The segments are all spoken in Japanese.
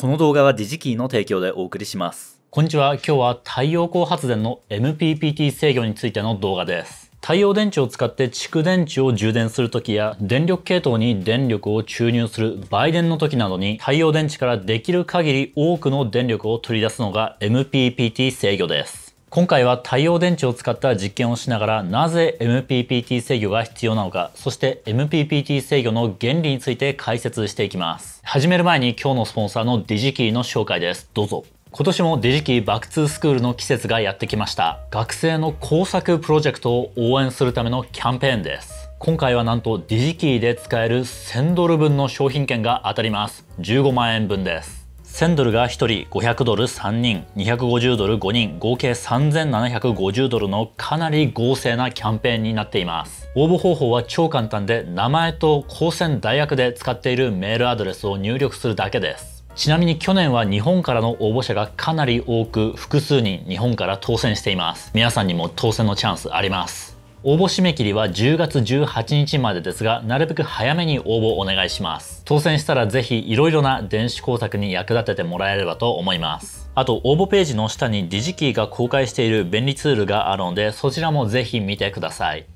この動画はディジキーの提供でお送りします。こんにちは。今日は太陽光発電の MPPT 制御についての動画です。太陽電池を使って蓄電池を充電する時や電力系統に電力を注入する売電の時などに太陽電池からできる限り多くの電力を取り出すのが MPPT 制御です。今回は太陽電池を使った実験をしながらなぜ MPPT 制御が必要なのかそして MPPT 制御の原理について解説していきます始める前に今日のスポンサーのディジキーの紹介ですどうぞ今年もデジキーバックツースクールの季節がやってきました学生の工作プロジェクトを応援するためのキャンペーンです今回はなんとディジキーで使える1000ドル分の商品券が当たります15万円分です1000ドルが1人500ドル3人250ドル5人合計3750ドルのかなり豪勢なキャンペーンになっています応募方法は超簡単で名前と高専大学で使っているメールアドレスを入力するだけですちなみに去年は日本からの応募者がかなり多く複数人日本から当選しています皆さんにも当選のチャンスあります応募締め切りは10月18日までですが、なるべく早めに応募お願いします。当選したらぜひいろいろな電子工作に役立ててもらえればと思います。あと、応募ページの下にディジキーが公開している便利ツールがあるので、そちらもぜひ見てください。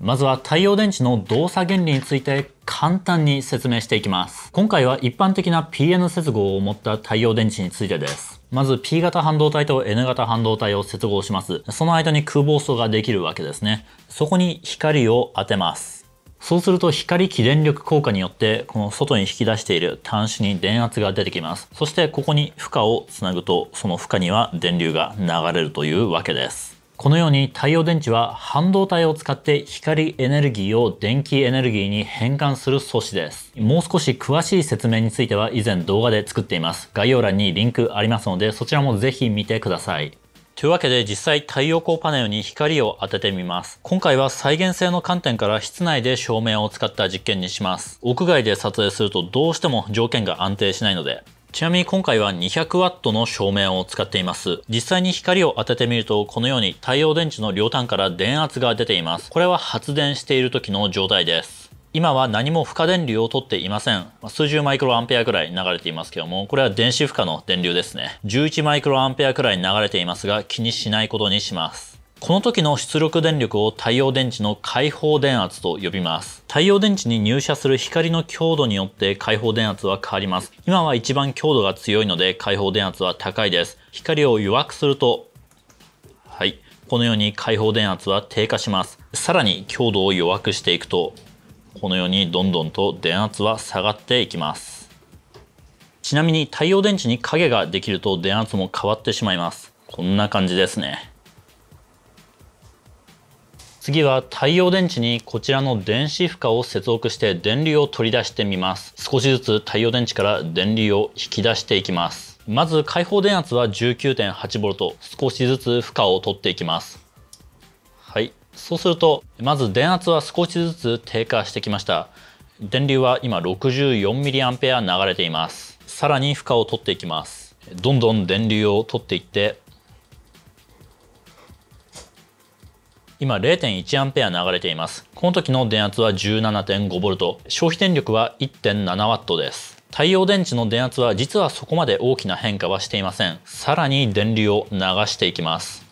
まずは太陽電池の動作原理について簡単に説明していきます。今回は一般的な PN 接合を持った太陽電池についてです。まず P 型半導体と N 型半導体を接合します。その間に空房層ができるわけですね。そこに光を当てます。そうすると光起電力効果によってこの外に引き出している端子に電圧が出てきます。そしてここに負荷をつなぐとその負荷には電流が流れるというわけです。このように太陽電池は半導体を使って光エネルギーを電気エネルギーに変換する素子です。もう少し詳しい説明については以前動画で作っています。概要欄にリンクありますのでそちらもぜひ見てください。というわけで実際太陽光パネルに光を当ててみます。今回は再現性の観点から室内で照明を使った実験にします。屋外で撮影するとどうしても条件が安定しないので、ちなみに今回は 200W の照明を使っています。実際に光を当ててみると、このように太陽電池の両端から電圧が出ています。これは発電している時の状態です。今は何も負荷電流を取っていません。数十マイクロアンペアくらい流れていますけども、これは電子負荷の電流ですね。11マイクロアンペアくらい流れていますが、気にしないことにします。この時の出力電力を太陽電池の開放電圧と呼びます。太陽電池に入射する光の強度によって開放電圧は変わります。今は一番強度が強いので開放電圧は高いです。光を弱くすると、はい、このように開放電圧は低下します。さらに強度を弱くしていくと、このようにどんどんと電圧は下がっていきます。ちなみに太陽電池に影ができると電圧も変わってしまいます。こんな感じですね。次は太陽電池にこちらの電子負荷を接続して電流を取り出してみます少しずつ太陽電池から電流を引き出していきますまず開放電圧は 19.8V 少しずつ負荷を取っていきますはいそうするとまず電圧は少しずつ低下してきました電流は今 64mA 流れていますさらに負荷を取っていきますどんどん電流を取っていって今0.1アンペア流れています。この時の電圧は 17.5V、消費電力は 1.7W です。太陽電池の電圧は実はそこまで大きな変化はしていません。さらに電流を流していきます。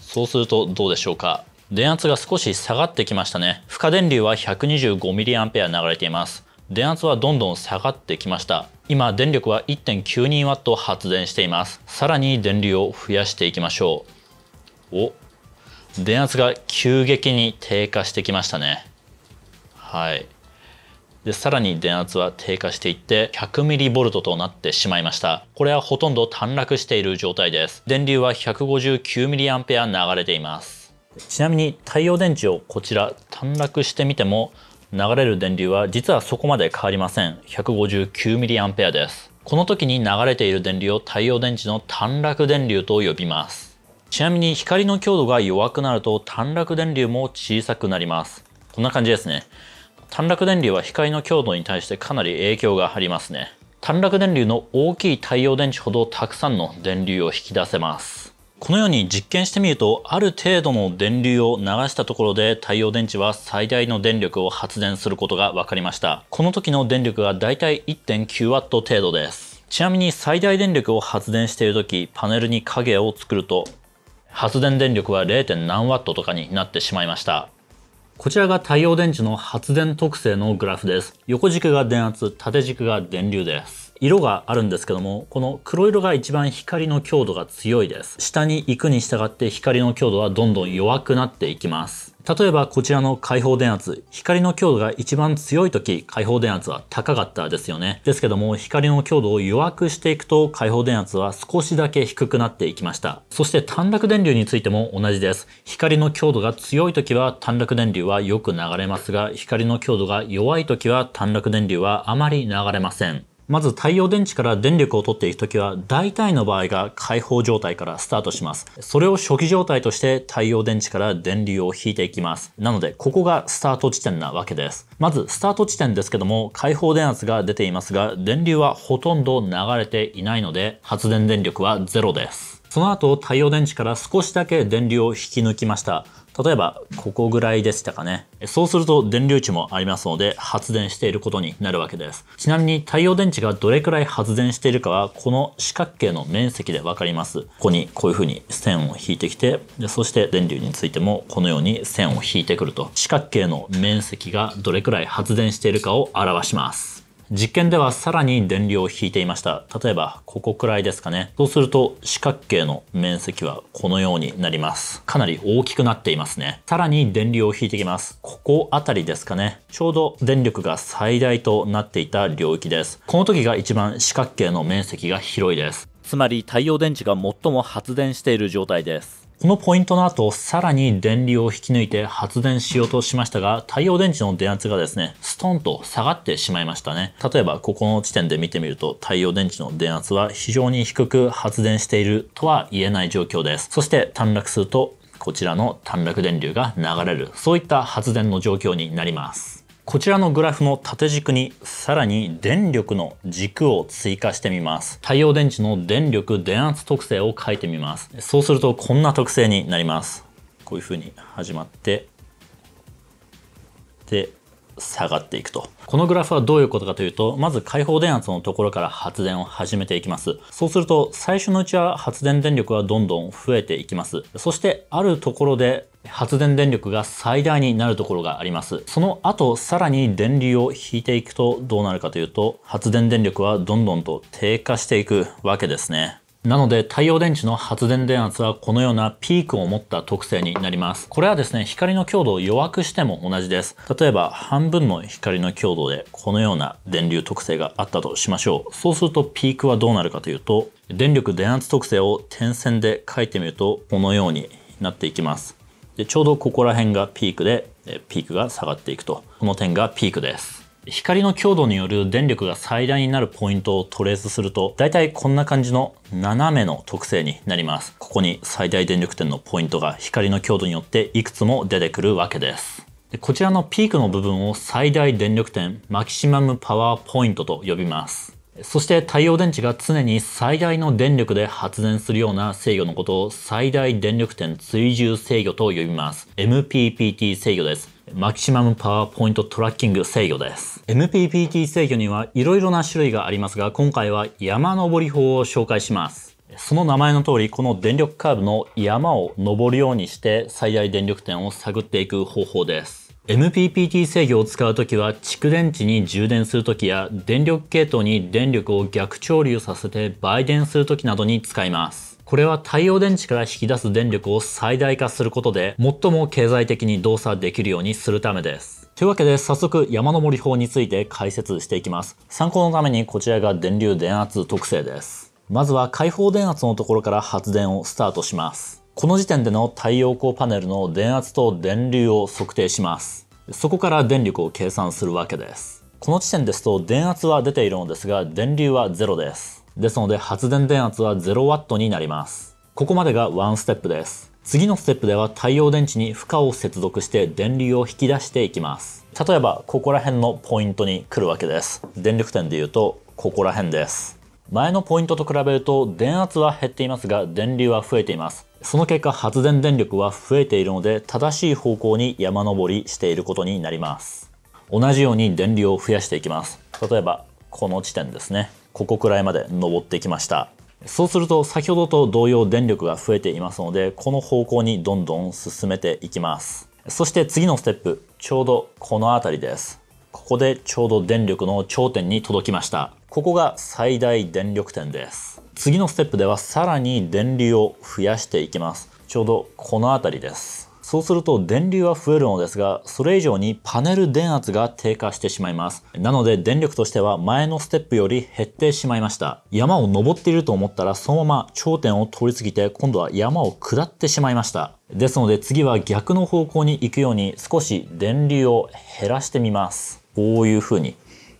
そうするとどうでしょうか電圧が少し下がってきましたね。負荷電流は 125mA 流れています。電圧はどんどん下がってきました。今電力は 1.92W 発電しています。さらに電流を増やしていきましょう。お、電圧が急激に低下してきましたねはいでさらに電圧は低下していって 100mV となってしまいましたこれはほとんど短絡している状態です電流は 159mA 流れていますちなみに太陽電池をこちら短絡してみても流れる電流は実はそこまで変わりません 159mA ですこの時に流れている電流を太陽電池の短絡電流と呼びますちなみに光の強度が弱くなると短絡電流も小さくなります。こんな感じですね。短絡電流は光の強度に対してかなり影響がありますね。短絡電流の大きい太陽電池ほどたくさんの電流を引き出せます。このように実験してみると、ある程度の電流を流したところで太陽電池は最大の電力を発電することが分かりました。この時の電力がだいたい1 9ト程度です。ちなみに最大電力を発電している時、パネルに影を作ると発電電力は 0. 何ワットとかになってしまいました。こちらが太陽電池の発電特性のグラフです。横軸が電圧、縦軸が電流です。色があるんですけどもこの黒色が一番光の強度が強いです下に行くに従って光の強度はどんどん弱くなっていきます例えばこちらの開放電圧光の強度が一番強い時開放電圧は高かったですよねですけども光の強度を弱くしていくと開放電圧は少しだけ低くなっていきましたそして短絡電流についても同じです光の強度が強い時は短絡電流はよく流れますが光の強度が弱い時は短絡電流はあまり流れませんまず太陽電池から電力を取っていくときは、大体の場合が解放状態からスタートします。それを初期状態として太陽電池から電流を引いていきます。なので、ここがスタート地点なわけです。まず、スタート地点ですけども、解放電圧が出ていますが、電流はほとんど流れていないので、発電電力はゼロです。その後太陽電池から少しだけ電流を引き抜きました例えばここぐらいでしたかねそうすると電流値もありますので発電していることになるわけですちなみに太陽電池がどれくらい発電しているかはこの四角形の面積で分かりますここにこういうふうに線を引いてきてでそして電流についてもこのように線を引いてくると四角形の面積がどれくらい発電しているかを表します実験ではさらに電流を引いていました例えばここくらいですかねそうすると四角形の面積はこのようになりますかなり大きくなっていますねさらに電流を引いてきますここあたりですかねちょうど電力が最大となっていた領域ですこの時が一番四角形の面積が広いですつまり太陽電池が最も発電している状態ですこのポイントの後、さらに電流を引き抜いて発電しようとしましたが、太陽電池の電圧がですね、ストンと下がってしまいましたね。例えば、ここの地点で見てみると、太陽電池の電圧は非常に低く発電しているとは言えない状況です。そして、短絡すると、こちらの短絡電流が流れる、そういった発電の状況になります。こちらのグラフの縦軸にさらに電力の軸を追加してみます太陽電池の電力電圧特性を書いてみますそうするとこんな特性になりますこういうふうに始まってで下がっていくと。このグラフはどういうことかというと、まず開放電圧のところから発電を始めていきます。そうすると、最初のうちは発電電力はどんどん増えていきます。そして、あるところで発電電力が最大になるところがあります。その後、さらに電流を引いていくとどうなるかというと、発電電力はどんどんと低下していくわけですね。なので太陽電池の発電電圧はこのようなピークを持った特性になります。これはですね、光の強度を弱くしても同じです。例えば半分の光の強度でこのような電流特性があったとしましょう。そうするとピークはどうなるかというと、電力電圧特性を点線で書いてみるとこのようになっていきます。でちょうどここら辺がピークで、ピークが下がっていくと。この点がピークです。光の強度による電力が最大になるポイントをトレースすると、だいたいこんな感じの斜めの特性になります。ここに最大電力点のポイントが光の強度によっていくつも出てくるわけです。でこちらのピークの部分を最大電力点、マキシマムパワーポイントと呼びます。そして太陽電池が常に最大の電力で発電するような制御のことを最大電力点追従制御と呼びます。MPPT 制御です。マキシマムパワーポイントトラッキング制御です。MPPT 制御にはいろいろな種類がありますが、今回は山登り法を紹介します。その名前の通り、この電力カーブの山を登るようにして最大電力点を探っていく方法です。MPPT 制御を使うときは蓄電池に充電するときや電力系統に電力を逆潮流させて売電するときなどに使います。これは太陽電池から引き出す電力を最大化することで、最も経済的に動作できるようにするためです。というわけで早速山登り法について解説していきます。参考のためにこちらが電流電圧特性です。まずは開放電圧のところから発電をスタートします。この時点での太陽光パネルの電圧と電流を測定します。そこから電力を計算するわけです。この地点ですと電圧は出ているのですが電流は0です。ですので発電電圧は 0W になります。ここまでがワンステップです。次のステップでは太陽電池に負荷を接続して電流を引き出していきます。例えばここら辺のポイントに来るわけです。電力点で言うとここら辺です。前のポイントと比べると電圧は減っていますが電流は増えています。その結果発電電力は増えているので正しい方向に山登りしていることになります。同じように電流を増やしていきます。例えばこの地点ですね。ここくらいまで上ってきましたそうすると先ほどと同様電力が増えていますのでこの方向にどんどん進めていきますそして次のステップちょうどこの辺りですここでちょうど電力の頂点に届きましたここが最大電力点です次のステップではさらに電流を増やしていきますちょうどこの辺りですそうすると電流は増えるのですが、それ以上にパネル電圧が低下してしまいます。なので電力としては前のステップより減ってしまいました。山を登っていると思ったらそのまま頂点を通り過ぎて今度は山を下ってしまいました。ですので次は逆の方向に行くように少し電流を減らしてみます。こういう風に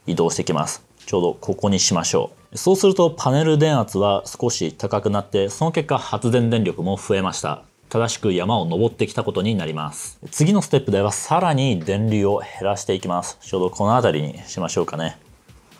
移動してきます。ちょうどここにしましょう。そうするとパネル電圧は少し高くなって、その結果発電電力も増えました。正しく山を登ってきたことになります。次のステップではさらに電流を減らしていきます。ちょうどこの辺りにしましょうかね。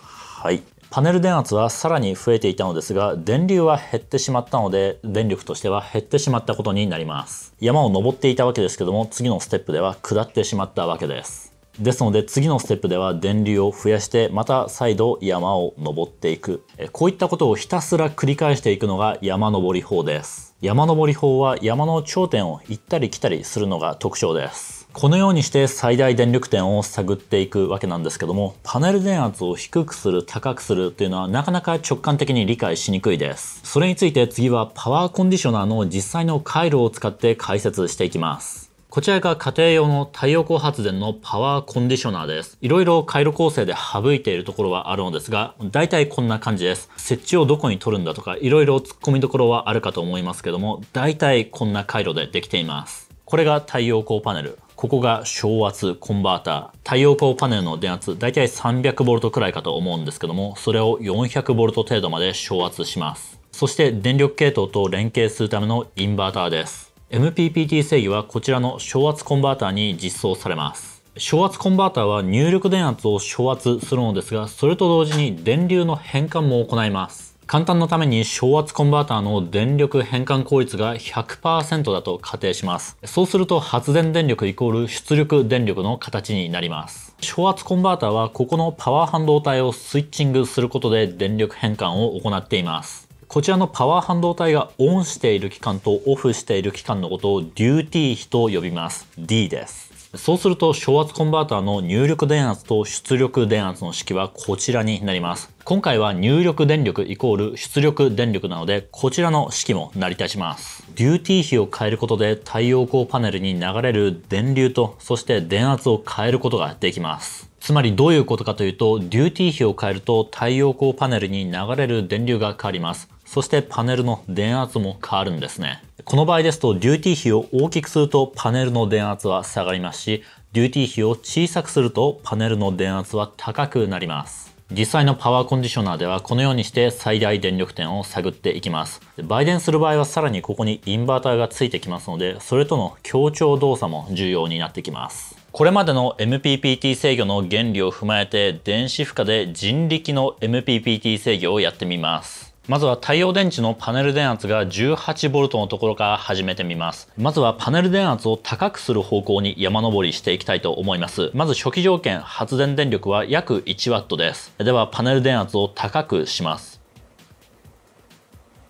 はい。パネル電圧はさらに増えていたのですが、電流は減ってしまったので、電力としては減ってしまったことになります。山を登っていたわけですけども、次のステップでは下ってしまったわけです。ですので次のステップでは電流を増やしてまた再度山を登っていくこういったことをひたすら繰り返していくのが山登り法です山登り法は山の頂点を行ったり来たりするのが特徴ですこのようにして最大電力点を探っていくわけなんですけどもパネル電圧を低くする高くするというのはなかなか直感的に理解しにくいですそれについて次はパワーコンディショナーの実際の回路を使って解説していきますこちらが家庭用の太陽光発電のパワーコンディショナーです。いろいろ回路構成で省いているところはあるのですが、大体こんな感じです。設置をどこに取るんだとか、いろいろ突っ込みどころはあるかと思いますけども、大体こんな回路でできています。これが太陽光パネル。ここが昇圧コンバーター。太陽光パネルの電圧、大体 300V くらいかと思うんですけども、それを 400V 程度まで昇圧します。そして電力系統と連携するためのインバーターです。MPPT 制御はこちらの昇圧コンバーターに実装されます。昇圧コンバーターは入力電圧を昇圧するのですが、それと同時に電流の変換も行います。簡単のために昇圧コンバーターの電力変換効率が100%だと仮定します。そうすると発電電力イコール出力電力の形になります。昇圧コンバーターはここのパワー半導体をスイッチングすることで電力変換を行っています。こちらのパワー半導体がオンしている期間とオフしている期間のことをデューティー比と呼びます。D です。そうすると、小圧コンバーターの入力電圧と出力電圧の式はこちらになります。今回は入力電力イコール出力電力なので、こちらの式も成り立ちます。デューティー比を変えることで太陽光パネルに流れる電流と、そして電圧を変えることができます。つまりどういうことかというと、デューティー比を変えると太陽光パネルに流れる電流が変わります。そしてパネルの電圧も変わるんですね。この場合ですと、デューティー比を大きくするとパネルの電圧は下がりますし、デューティー比を小さくするとパネルの電圧は高くなります。実際のパワーコンディショナーではこのようにして最大電力点を探っていきます。売電する場合はさらにここにインバーターがついてきますので、それとの協調動作も重要になってきます。これまでの MPPT 制御の原理を踏まえて電子負荷で人力の MPPT 制御をやってみます。まずは太陽電池のパネル電圧が 18V のところから始めてみます。まずはパネル電圧を高くする方向に山登りしていきたいと思います。まず初期条件、発電電力は約 1W です。ではパネル電圧を高くします。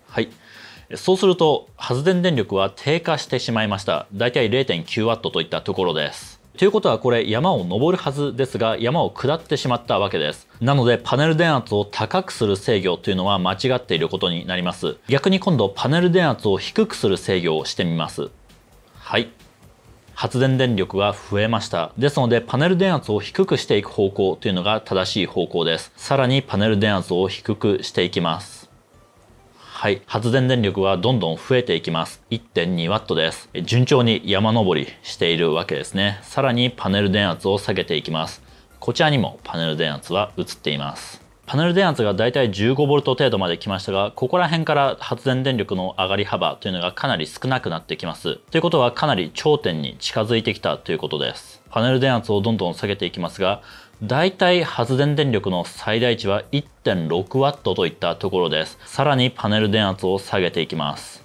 はい。そうすると発電電力は低下してしまいました。だいたい 0.9W といったところです。ということはこれ山を登るはずですが山を下ってしまったわけです。なのでパネル電圧を高くする制御というのは間違っていることになります。逆に今度パネル電圧を低くする制御をしてみます。はい。発電電力が増えました。ですので、パネル電圧を低くしていく方向というのが正しい方向です。さらにパネル電圧を低くしていきます。はい、発電電力はどんどん増えていきます。1.2W です。順調に山登りしているわけですね。さらにパネル電圧を下げていきます。こちらにもパネル電圧は映っています。パネル電圧がだいたい 15V 程度まで来ましたが、ここら辺から発電電力の上がり幅というのがかなり少なくなってきます。ということはかなり頂点に近づいてきたということです。パネル電圧をどんどん下げていきますが、大体発電電力の最大値は1.6 w といったところです。さらにパネル電圧を下げていきます。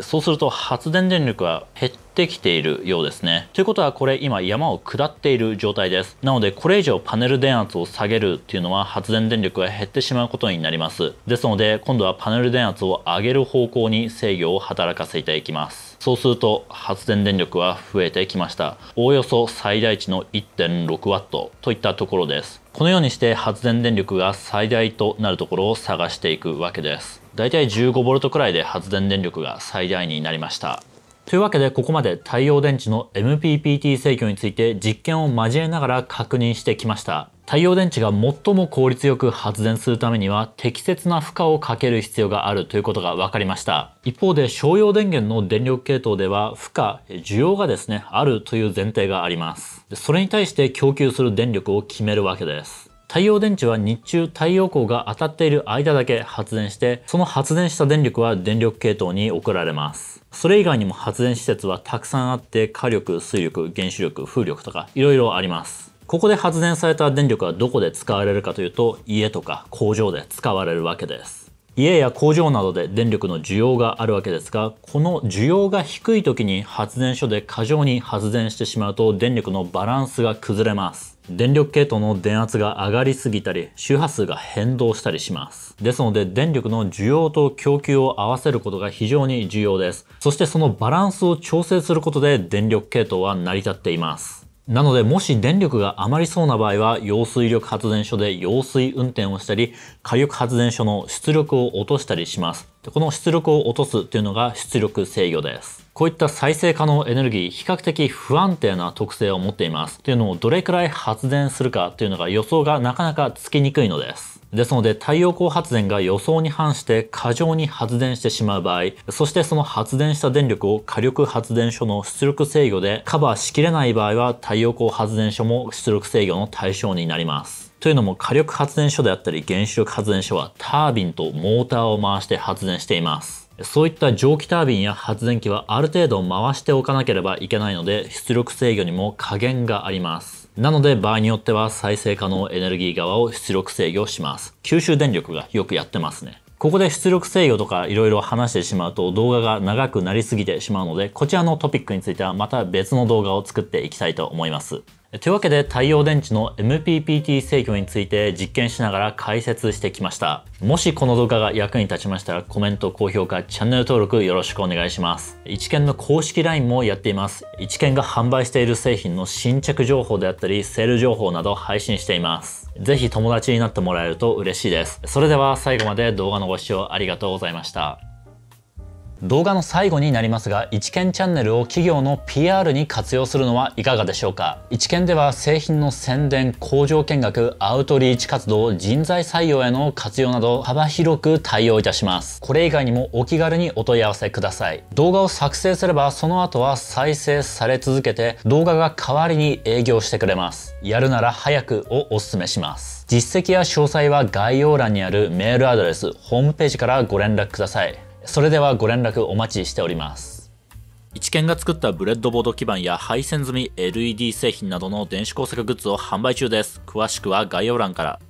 そうすると発電電力は減ってきているようですね。ということはこれ今山を下っている状態です。なのでこれ以上パネル電圧を下げるっていうのは発電電力が減ってしまうことになります。ですので今度はパネル電圧を上げる方向に制御を働かせていきます。そうすると発電電力は増えてきました。おおよそ最大値の 1.6W といったところです。このようにして発電電力が最大となるところを探していくわけです。大体 15V くらいで発電電力が最大になりました。というわけでここまで太陽電池の MPPT 制御について実験を交えながら確認してきました。太陽電池が最も効率よく発電するためには適切な負荷をかける必要があるということが分かりました一方で商用電源の電力系統では負荷需要がですねあるという前提がありますそれに対して供給する電力を決めるわけです太陽電池は日中太陽光が当たっている間だけ発電して、その発電した電力は電力系統に送られます。それ以外にも発電施設はたくさんあって、火力、水力、原子力、風力とかいろいろあります。ここで発電された電力はどこで使われるかというと、家とか工場で使われるわけです。家や工場などで電力の需要があるわけですが、この需要が低い時に発電所で過剰に発電してしまうと電力のバランスが崩れます。電力系統の電圧が上がりすぎたり周波数が変動したりしますですので電力の需要と供給を合わせることが非常に重要ですそしてそのバランスを調整することで電力系統は成り立っていますなのでもし電力が余りそうな場合は揚水力発電所で揚水運転をしたり火力発電所の出力を落としたりしますこの出力を落とすというのが出力制御ですこういった再生可能エネルギー比較的不安定な特性を持っていますというのをどれくらい発電するかというのが予想がなかなかつきにくいのですですので太陽光発電が予想に反して過剰に発電してしまう場合そしてその発電した電力を火力発電所の出力制御でカバーしきれない場合は太陽光発電所も出力制御の対象になりますというのも火力発電所であったり原子力発電所はタービンとモーターを回して発電していますそういった蒸気タービンや発電機はある程度回しておかなければいけないので出力制御にも加減がありますなので場合によっては再生可能エネルギー側を出力制御します。九州電力がよくやってますね。ここで出力制御とか色々話してしまうと動画が長くなりすぎてしまうので、こちらのトピックについてはまた別の動画を作っていきたいと思います。というわけで太陽電池の MPPT 制御について実験しながら解説してきました。もしこの動画が役に立ちましたらコメント、高評価、チャンネル登録よろしくお願いします。一見の公式 LINE もやっています。一見が販売している製品の新着情報であったり、セール情報など配信しています。ぜひ友達になってもらえると嬉しいです。それでは最後まで動画のご視聴ありがとうございました。動画の最後になりますが一見チャンネルを企業の PR に活用するのはいかがでしょうか一見では製品の宣伝工場見学アウトリーチ活動人材採用への活用など幅広く対応いたしますこれ以外にもお気軽にお問い合わせください動画を作成すればその後は再生され続けて動画が代わりに営業してくれますやるなら早くをお勧めします実績や詳細は概要欄にあるメールアドレスホームページからご連絡くださいそれではご連絡お待ちしております。一見が作ったブレッドボード基板や配線済み LED 製品などの電子工作グッズを販売中です。詳しくは概要欄から。